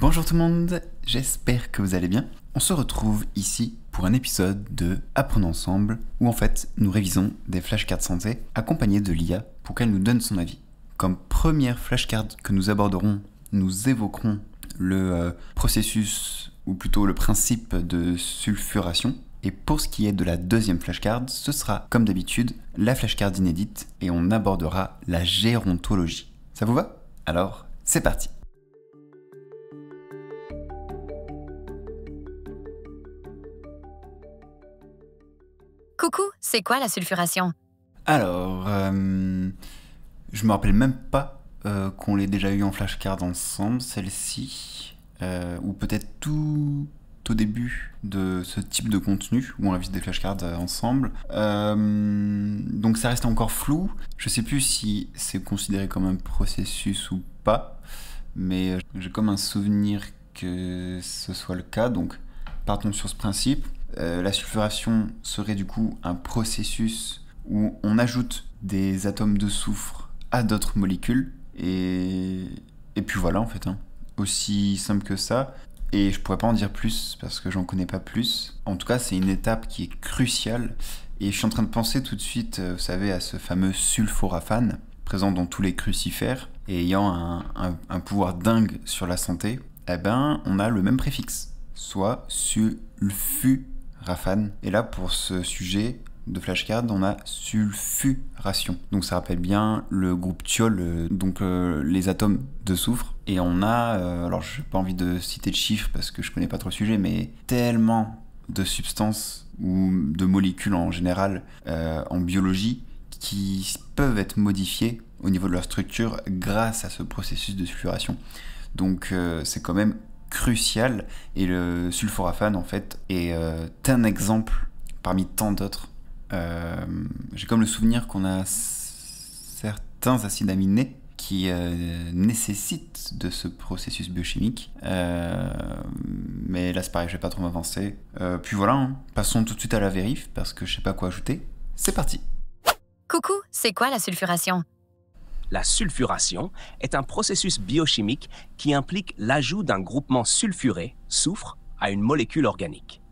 Bonjour tout le monde, j'espère que vous allez bien. On se retrouve ici pour un épisode de Apprendre ensemble où en fait nous révisons des flashcards santé accompagnées de l'IA pour qu'elle nous donne son avis. Comme première flashcard que nous aborderons, nous évoquerons le euh, processus ou plutôt le principe de sulfuration. Et pour ce qui est de la deuxième flashcard, ce sera comme d'habitude la flashcard inédite et on abordera la gérontologie. Ça vous va Alors, c'est parti C'est quoi la sulfuration Alors, euh, je me rappelle même pas euh, qu'on l'ait déjà eu en flashcard ensemble, celle-ci, euh, ou peut-être tout au début de ce type de contenu où on vu des flashcards ensemble. donc ça reste encore flou. Je sais plus si c'est considéré comme un processus ou pas, mais j'ai comme un souvenir que ce soit le cas. Donc partons sur ce principe. Euh, la sulfuration serait du coup un processus où on ajoute des atomes de soufre à d'autres molécules. Et... et puis voilà en fait. Hein. Aussi simple que ça. Et je pourrais pas en dire plus parce que j'en connais pas plus. En tout cas, c'est une étape qui est cruciale. Et je suis en train de penser tout de suite, euh, vous savez, à ce fameux sulforaphane, présent dans tous les crucifères et ayant un, pouvoir dingue sur la santé. Eh ben, on a le même préfixe, soit sulfu Rafan. Et là, pour ce sujet de flashcard, on a sulfuration. Donc ça rappelle bien le groupe thiol, euh, donc euh, les atomes de soufre. Et on a, euh, alors alors n'ai pas envie de citer de chiffres parce que je connais pas trop le sujet, mais tellement de substances ou de molécules en général en biologie qui peuvent être modifiées au niveau de leur structure grâce à ce processus de sulfuration. Donc c'est quand même crucial et le sulforaphane en fait est euh, un exemple parmi tant d'autres. Euh, j'ai comme le souvenir qu'on a certains acides aminés qui euh, nécessitent de ce processus biochimique. mais là c'est pareil, je vais pas trop m'avancer. puis voilà, hein. passons tout de suite à la vérif parce que je sais pas quoi ajouter. C'est parti. Coucou, c'est quoi la sulfuration la sulfuration est un processus biochimique qui implique l'ajout d'un groupement sulfuré, soufre, à une molécule organique.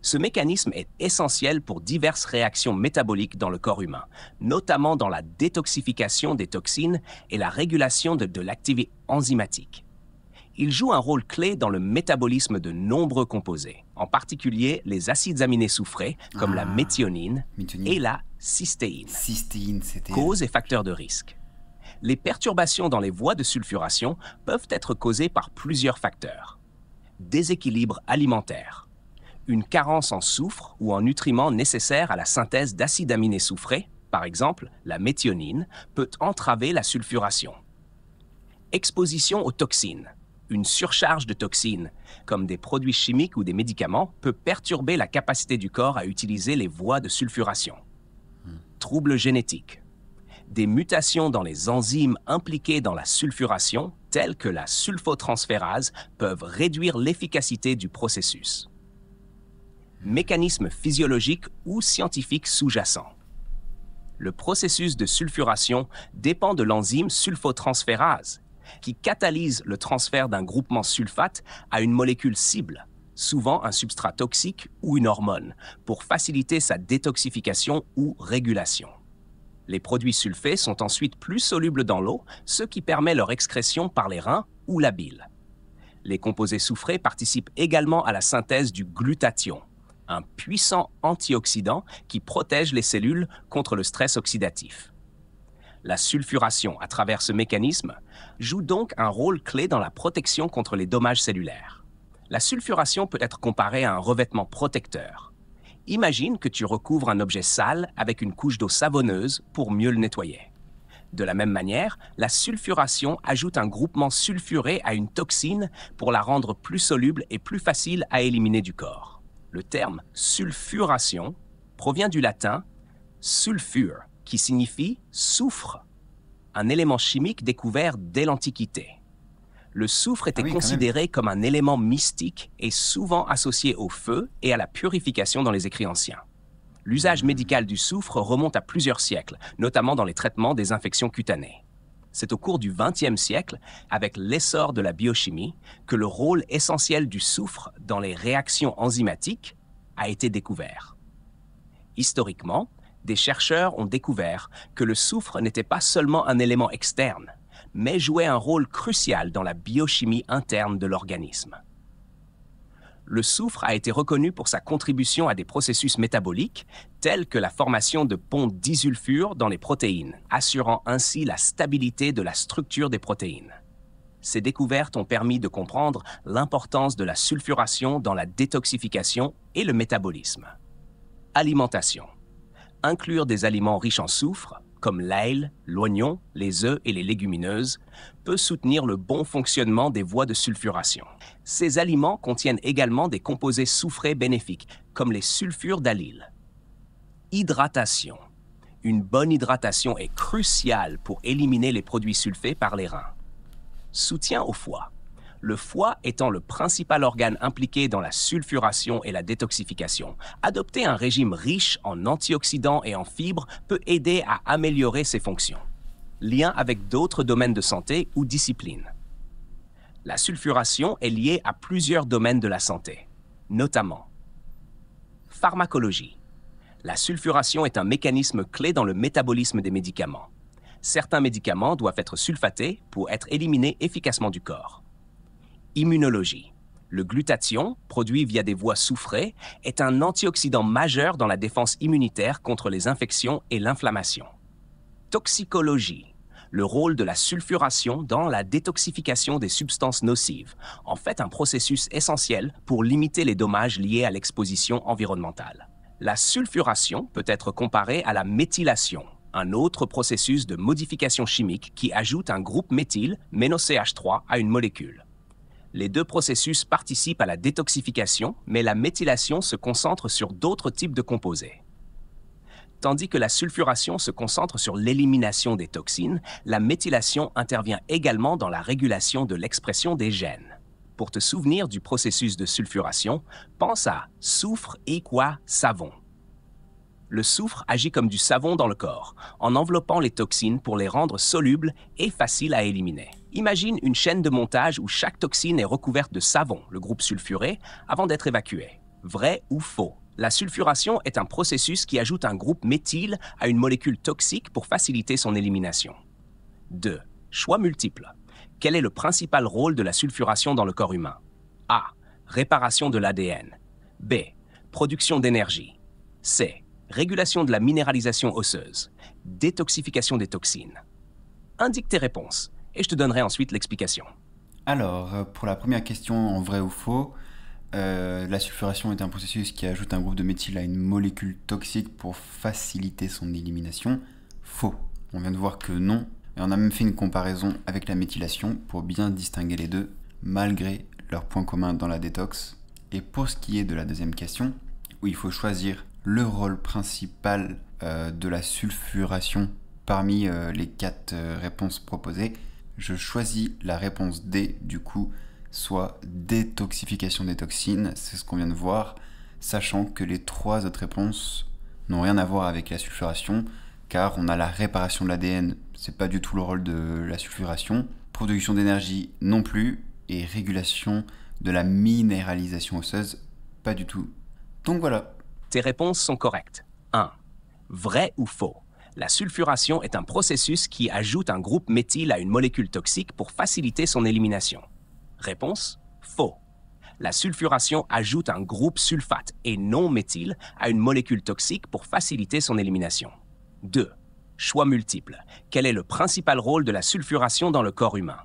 Ce mécanisme est essentiel pour diverses réactions métaboliques dans le corps humain, notamment dans la détoxification des toxines et la régulation de, l'activité enzymatique. Il joue un rôle clé dans le métabolisme de nombreux composés, en particulier les acides aminés soufrés comme la ah, méthionine, et la cystéine. Cystéine, et facteur de risque les perturbations dans les voies de sulfuration peuvent être causées par plusieurs facteurs. Déséquilibre alimentaire, une carence en soufre ou en nutriments nécessaires à la synthèse d'acides aminés soufrés, par exemple la méthionine, peut entraver la sulfuration. Exposition aux toxines. Une surcharge de toxines, comme des produits chimiques ou des médicaments, peut perturber la capacité du corps à utiliser les voies de sulfuration. Hmm. Troubles génétiques des mutations dans les enzymes impliquées dans la sulfuration, telles que la sulfotransférase, peuvent réduire l'efficacité du processus. Mécanismes physiologiques ou scientifiques sous jacent Le processus de sulfuration dépend de l'enzyme sulfotransférase, qui catalyse le transfert d'un groupement sulfate à une molécule cible, souvent un substrat toxique ou une hormone, pour faciliter sa détoxification ou régulation. Les produits sulfés sont ensuite plus solubles dans l'eau, ce qui permet leur excrétion par les reins ou la bile. Les composés soufrés participent également à la synthèse du glutathion, un puissant antioxydant qui protège les cellules contre le stress oxydatif. La sulfuration à travers ce mécanisme joue donc un rôle clé dans la protection contre les dommages cellulaires. La sulfuration peut être comparée à un revêtement protecteur. Imagine que tu recouvres un objet sale avec une couche d'eau savonneuse pour mieux le nettoyer. De la même manière, la sulfuration ajoute un groupement sulfuré à une toxine pour la rendre plus soluble et plus facile à éliminer du corps. Le terme sulfuration provient du latin «sulfur», qui signifie soufre, un élément chimique découvert dès l'Antiquité le soufre était ah considéré comme un élément mystique et souvent associé au feu et à la purification dans les écrits anciens. L'usage médical du soufre remonte à plusieurs siècles, notamment dans les traitements des infections cutanées. C'est au cours du XXe siècle, avec l'essor de la biochimie, que le rôle essentiel du soufre dans les réactions enzymatiques a été découvert. Historiquement, des chercheurs ont découvert que le soufre n'était pas seulement un élément externe, mais jouait un rôle crucial dans la biochimie interne de l'organisme. Le soufre a été reconnu pour sa contribution à des processus métaboliques, tels que la formation de ponts disulfure dans les protéines, assurant ainsi la stabilité de la structure des protéines. Ces découvertes ont permis de comprendre l'importance de la sulfuration dans la détoxification et le métabolisme. Alimentation. Inclure des aliments riches en soufre, comme l'ail, l'oignon, les œufs et les légumineuses, peut soutenir le bon fonctionnement des voies de sulfuration. Ces aliments contiennent également des composés soufrés bénéfiques, comme les sulfures d'allyle. Hydratation. Une bonne hydratation est cruciale pour éliminer les produits sulfés par les reins. Soutien au foie le foie étant le principal organe impliqué dans la sulfuration et la détoxification. Adopter un régime riche en antioxydants et en fibres peut aider à améliorer ses fonctions. Lien avec d'autres domaines de santé ou disciplines. La sulfuration est liée à plusieurs domaines de la santé, notamment pharmacologie. La sulfuration est un mécanisme clé dans le métabolisme des médicaments. Certains médicaments doivent être sulfatés pour être éliminés efficacement du corps. Immunologie. Le glutathion, produit via des voies soufrées, est un antioxydant majeur dans la défense immunitaire contre les infections et l'inflammation. Toxicologie. Le rôle de la sulfuration dans la détoxification des substances nocives, en fait un processus essentiel pour limiter les dommages liés à l'exposition environnementale. La sulfuration peut être comparée à la méthylation, un autre processus de modification chimique qui ajoute un groupe méthyle, méno-CH3, à une molécule. Les deux processus participent à la détoxification, mais la méthylation se concentre sur d'autres types de composés. Tandis que la sulfuration se concentre sur l'élimination des toxines, la méthylation intervient également dans la régulation de l'expression des gènes. Pour te souvenir du processus de sulfuration, pense à soufre et quoi savon. Le soufre agit comme du savon dans le corps, en enveloppant les toxines pour les rendre solubles et faciles à éliminer. Imagine une chaîne de montage où chaque toxine est recouverte de savon, le groupe sulfuré, avant d'être évacuée. Vrai ou faux La sulfuration est un processus qui ajoute un groupe méthyle à une molécule toxique pour faciliter son élimination. 2. Choix multiple. Quel est le principal rôle de la sulfuration dans le corps humain A. Réparation de l'ADN. B. Production d'énergie. C. Régulation de la minéralisation osseuse. Détoxification des toxines. Indique tes réponses et je te donnerai ensuite l'explication. Alors, euh, pour la première question en vrai ou faux, euh, la sulfuration est un processus qui ajoute un groupe de méthyle à une molécule toxique pour faciliter son élimination. Faux. On vient de voir que non. Et on a même fait une comparaison avec la méthylation pour bien distinguer les deux, malgré leurs points communs dans la détox. Et pour ce qui est de la deuxième question, où il faut choisir le rôle principal euh, de la sulfuration parmi les quatre réponses proposées, je choisis la réponse D, du coup, soit détoxification des toxines, c'est ce qu'on vient de voir, sachant que les trois autres réponses n'ont rien à voir avec la sulfuration, car on a la réparation de l'ADN, c'est pas du tout le rôle de la sulfuration, production d'énergie non plus, et régulation de la minéralisation osseuse, pas du tout. Donc voilà. Tes réponses sont correctes. 1. Vrai ou faux la sulfuration est un processus qui ajoute un groupe méthyle à une molécule toxique pour faciliter son élimination. Réponse Faux. La sulfuration ajoute un groupe sulfate et non méthyle à une molécule toxique pour faciliter son élimination. 2. Choix multiple. Quel est le principal rôle de la sulfuration dans le corps humain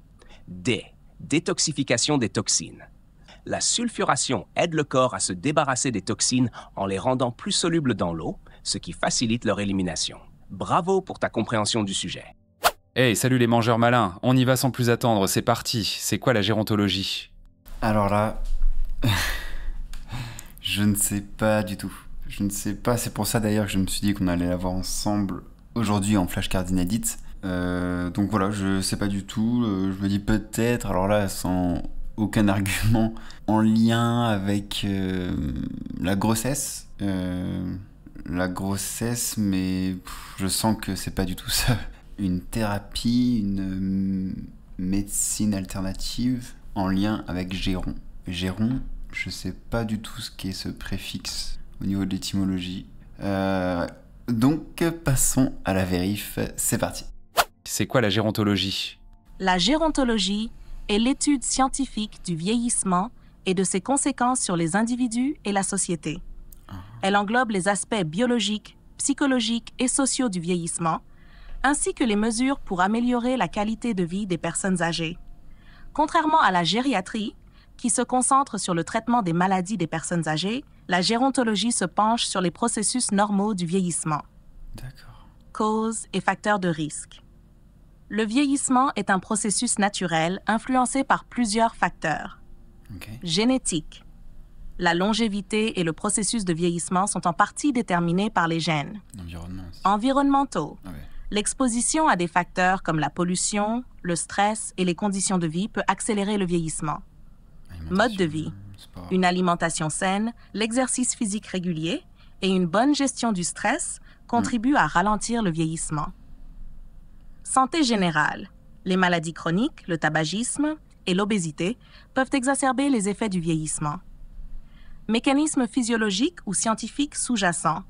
D. Détoxification des toxines la sulfuration aide le corps à se débarrasser des toxines en les rendant plus solubles dans l'eau, ce qui facilite leur élimination. Bravo pour ta compréhension du sujet. Hey, salut les mangeurs malins, on y va sans plus attendre, c'est parti. C'est quoi la gérontologie Alors là, je ne sais pas du tout. Je ne sais pas, c'est pour ça d'ailleurs que je me suis dit qu'on allait la voir ensemble aujourd'hui en flashcard inédite. Euh, donc voilà, je ne sais pas du tout. Euh, je me dis peut-être, alors là, sans aucun argument en lien avec euh, la grossesse la grossesse, mais je sens que c'est pas du tout ça. Une thérapie, une mm, médecine alternative en lien avec Géron. Géron, je sais pas du tout ce qu'est ce préfixe au niveau de l'étymologie. Euh, donc passons à la vérif, c'est parti. C'est quoi la gérontologie La gérontologie est l'étude scientifique du vieillissement et de ses conséquences sur les individus et la société. Uh-huh. Elle englobe les aspects biologiques, psychologiques et sociaux du vieillissement, ainsi que les mesures pour améliorer la qualité de vie des personnes âgées. Contrairement à la gériatrie, qui se concentre sur le traitement des maladies des personnes âgées, la gérontologie se penche sur les processus normaux du vieillissement. Causes et facteurs de risque. Le vieillissement est un processus naturel influencé par plusieurs facteurs. Génétique la longévité et le processus de vieillissement sont en partie déterminés par les gènes. Environnementaux. Ah L'exposition à des facteurs comme la pollution, le stress et les conditions de vie peut accélérer le vieillissement. Mode de vie. Une alimentation saine, l'exercice physique régulier et une bonne gestion du stress contribuent hmm. à ralentir le vieillissement. Santé générale. Les maladies chroniques, le tabagisme et l'obésité peuvent exacerber les effets du vieillissement. Mécanismes physiologiques ou scientifiques sous-jacents.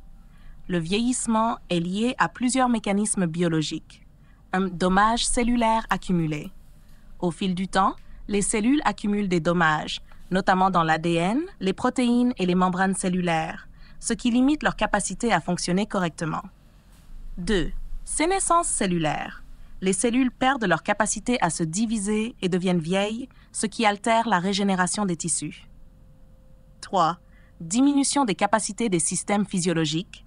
Le vieillissement est lié à plusieurs mécanismes biologiques. Un dommage cellulaire accumulé. Au fil du temps, les cellules accumulent des dommages, notamment dans l'ADN, les protéines et les membranes cellulaires, ce qui limite leur capacité à fonctionner correctement. 2. Sénescence cellulaire. Les cellules perdent leur capacité à se diviser et deviennent vieilles, ce qui altère la régénération des tissus. 3. Diminution des capacités des systèmes physiologiques.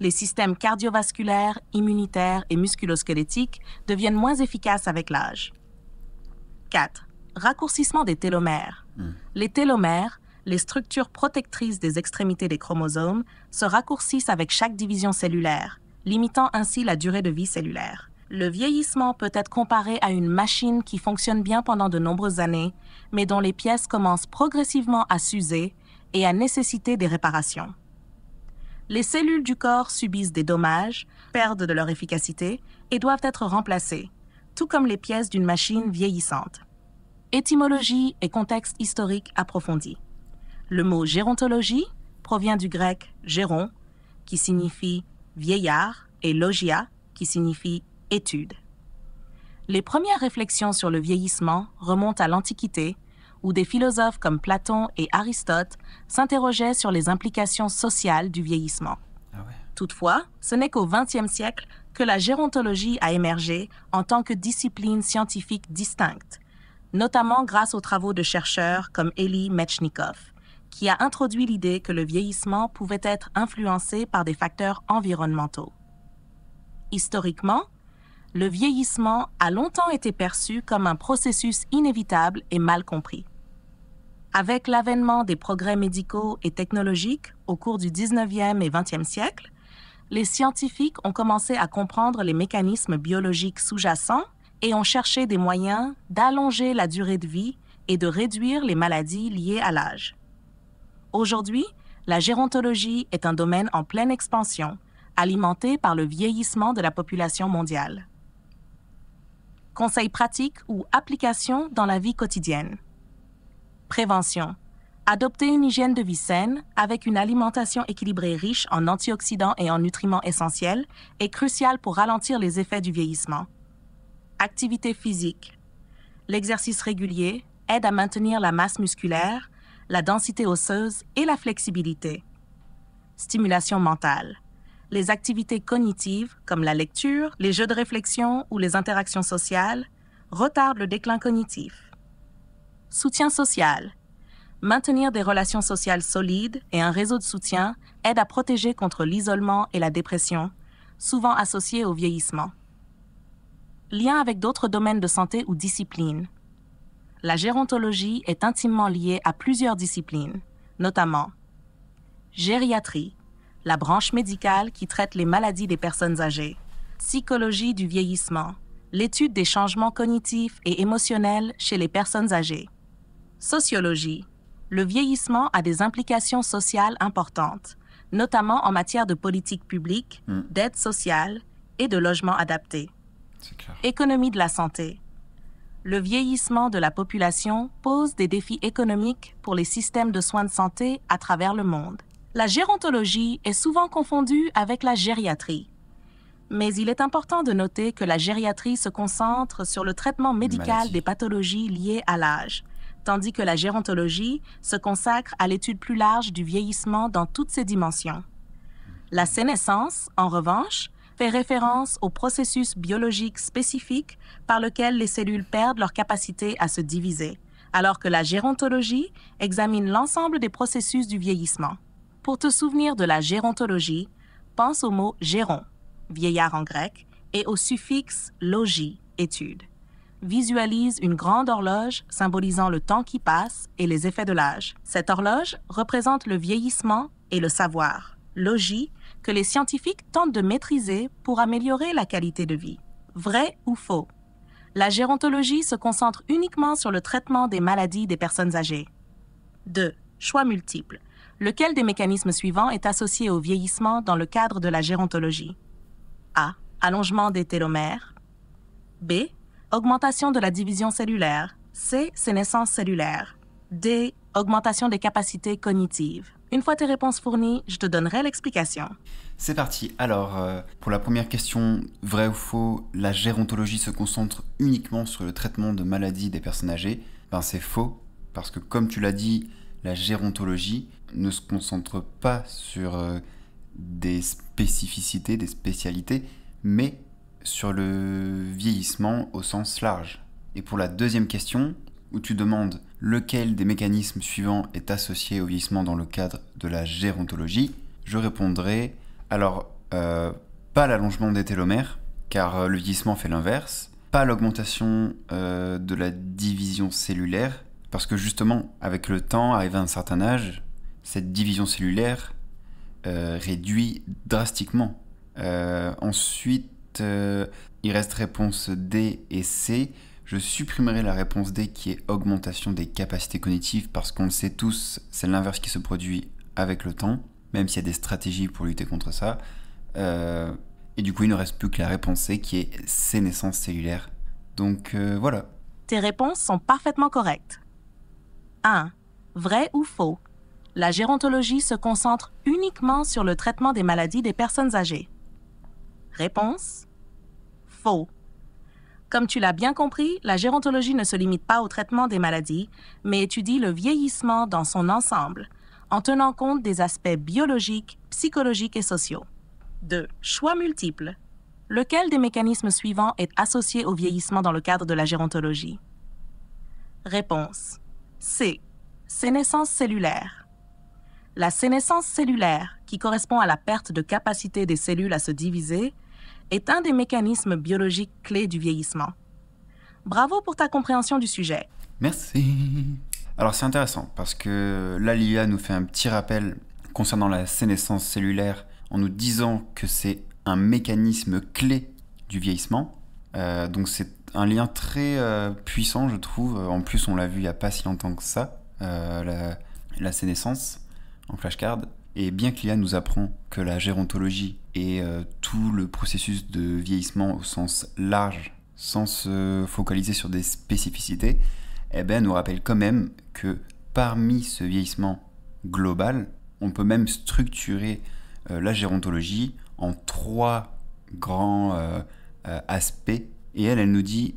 Les systèmes cardiovasculaires, immunitaires et musculosquelettiques deviennent moins efficaces avec l'âge. 4. Raccourcissement des télomères. Hmm. Les télomères, les structures protectrices des extrémités des chromosomes, se raccourcissent avec chaque division cellulaire, limitant ainsi la durée de vie cellulaire. Le vieillissement peut être comparé à une machine qui fonctionne bien pendant de nombreuses années, mais dont les pièces commencent progressivement à s'user et à nécessiter des réparations. Les cellules du corps subissent des dommages, perdent de leur efficacité et doivent être remplacées, tout comme les pièces d'une machine vieillissante. Étymologie et contexte historique approfondi. Le mot gérontologie provient du grec géron, qui signifie vieillard, et logia, qui signifie étude. Les premières réflexions sur le vieillissement remontent à l'Antiquité où des philosophes comme Platon et Aristote s'interrogeaient sur les implications sociales du vieillissement. Ah Toutefois, ce n'est qu'au XXe siècle que la gérontologie a émergé en tant que discipline scientifique distincte, notamment grâce aux travaux de chercheurs comme elie Metchnikoff, qui a introduit l'idée que le vieillissement pouvait être influencé par des facteurs environnementaux. Historiquement, le vieillissement a longtemps été perçu comme un processus inévitable et mal compris. Avec l'avènement des progrès médicaux et technologiques au cours du 19e et 20e siècle, les scientifiques ont commencé à comprendre les mécanismes biologiques sous-jacents et ont cherché des moyens d'allonger la durée de vie et de réduire les maladies liées à l'âge. Aujourd'hui, la gérontologie est un domaine en pleine expansion, alimenté par le vieillissement de la population mondiale. Conseils pratiques ou applications dans la vie quotidienne. Prévention. Adopter une hygiène de vie saine avec une alimentation équilibrée riche en antioxydants et en nutriments essentiels est crucial pour ralentir les effets du vieillissement. Activité physique. L'exercice régulier aide à maintenir la masse musculaire, la densité osseuse et la flexibilité. Stimulation mentale. Les activités cognitives, comme la lecture, les jeux de réflexion ou les interactions sociales, retardent le déclin cognitif. Soutien social. Maintenir des relations sociales solides et un réseau de soutien aide à protéger contre l'isolement et la dépression, souvent associés au vieillissement. Lien avec d'autres domaines de santé ou disciplines. La gérontologie est intimement liée à plusieurs disciplines, notamment gériatrie, la branche médicale qui traite les maladies des personnes âgées, psychologie du vieillissement, l'étude des changements cognitifs et émotionnels chez les personnes âgées. Sociologie. Le vieillissement a des implications sociales importantes, notamment en matière de politique publique, hmm. d'aide sociale et de logement adapté. Économie de la santé. Le vieillissement de la population pose des défis économiques pour les systèmes de soins de santé à travers le monde. La gérontologie est souvent confondue avec la gériatrie. Mais il est important de noter que la gériatrie se concentre sur le traitement médical des pathologies liées à l'âge tandis que la gérontologie se consacre à l'étude plus large du vieillissement dans toutes ses dimensions. La sénescence, en revanche, fait référence au processus biologique spécifique par lequel les cellules perdent leur capacité à se diviser, alors que la gérontologie examine l'ensemble des processus du vieillissement. Pour te souvenir de la gérontologie, pense au mot géron, vieillard en grec, et au suffixe logie, étude visualise une grande horloge symbolisant le temps qui passe et les effets de l'âge. Cette horloge représente le vieillissement et le savoir, logis que les scientifiques tentent de maîtriser pour améliorer la qualité de vie. Vrai ou faux La gérontologie se concentre uniquement sur le traitement des maladies des personnes âgées. 2. Choix multiples. Lequel des mécanismes suivants est associé au vieillissement dans le cadre de la gérontologie A. Allongement des télomères. B augmentation de la division cellulaire. C, sénescence cellulaire. D, augmentation des capacités cognitives. Une fois tes réponses fournies, je te donnerai l'explication. C'est parti. Alors, euh, pour la première question, vrai ou faux, la gérontologie se concentre uniquement sur le traitement de maladies des personnes âgées Ben c'est faux, parce que comme tu l'as dit, la gérontologie ne se concentre pas sur euh, des spécificités, des spécialités, mais sur le vieillissement au sens large. Et pour la deuxième question, où tu demandes lequel des mécanismes suivants est associé au vieillissement dans le cadre de la gérontologie, je répondrai alors euh, pas l'allongement des télomères, car euh, le vieillissement fait l'inverse, pas l'augmentation euh, de la division cellulaire, parce que justement, avec le temps, arrivé à un certain âge, cette division cellulaire réduit drastiquement. ensuite, euh, il reste réponse D et C. Je supprimerai la réponse D qui est augmentation des capacités cognitives parce qu'on le sait tous, c'est l'inverse qui se produit avec le temps, même s'il y a des stratégies pour lutter contre ça. Euh, et du coup, il ne reste plus que la réponse C qui est sénescence cellulaire. Donc euh, voilà. Tes réponses sont parfaitement correctes. 1. Vrai ou faux La gérontologie se concentre uniquement sur le traitement des maladies des personnes âgées. Réponse comme tu l'as bien compris, la gérontologie ne se limite pas au traitement des maladies, mais étudie le vieillissement dans son ensemble, en tenant compte des aspects biologiques, psychologiques et sociaux. 2. Choix multiples. Lequel des mécanismes suivants est associé au vieillissement dans le cadre de la gérontologie Réponse. C. Sénescence cellulaire. La sénescence cellulaire, qui correspond à la perte de capacité des cellules à se diviser, est un des mécanismes biologiques clés du vieillissement. Bravo pour ta compréhension du sujet. Merci. Alors c'est intéressant parce que là l'IA nous fait un petit rappel concernant la sénescence cellulaire en nous disant que c'est un mécanisme clé du vieillissement. Euh, donc c'est un lien très euh, puissant je trouve. En plus on l'a vu il n'y a pas si longtemps que ça, euh, la, la sénescence en flashcard. Et bien que l'IA nous apprend que la gérontologie et euh, tout le processus de vieillissement au sens large, sans se focaliser sur des spécificités, eh ben, nous rappelle quand même que parmi ce vieillissement global, on peut même structurer euh, la gérontologie en trois grands euh, aspects. Et elle, elle nous dit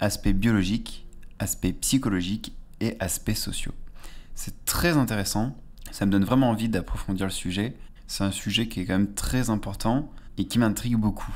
aspect biologique, aspect psychologique et aspects sociaux. C'est très intéressant, ça me donne vraiment envie d'approfondir le sujet c'est un sujet qui est quand même très important et qui m'intrigue beaucoup.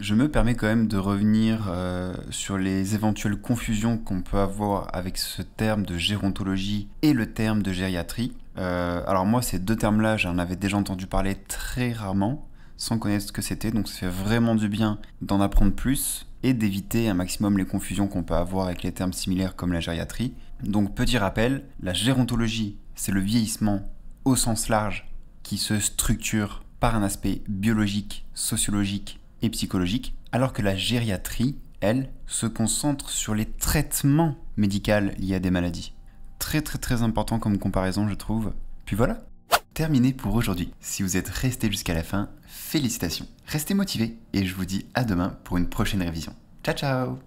Je me permets quand même de revenir euh, sur les éventuelles confusions qu'on peut avoir avec ce terme de gérontologie et le terme de gériatrie. Euh, alors moi, ces deux termes-là, j'en avais déjà entendu parler très rarement, sans connaître ce que c'était, donc ça fait vraiment du bien d'en apprendre plus et d'éviter un maximum les confusions qu'on peut avoir avec les termes similaires comme la gériatrie. Donc petit rappel, la gérontologie, c'est le vieillissement au sens large qui se structure par un aspect biologique, sociologique et psychologique, alors que la gériatrie, elle, se concentre sur les traitements médicaux liés à des maladies. Très très très important comme comparaison, je trouve. Puis voilà, terminé pour aujourd'hui. Si vous êtes resté jusqu'à la fin, félicitations. Restez motivés et je vous dis à demain pour une prochaine révision. Ciao ciao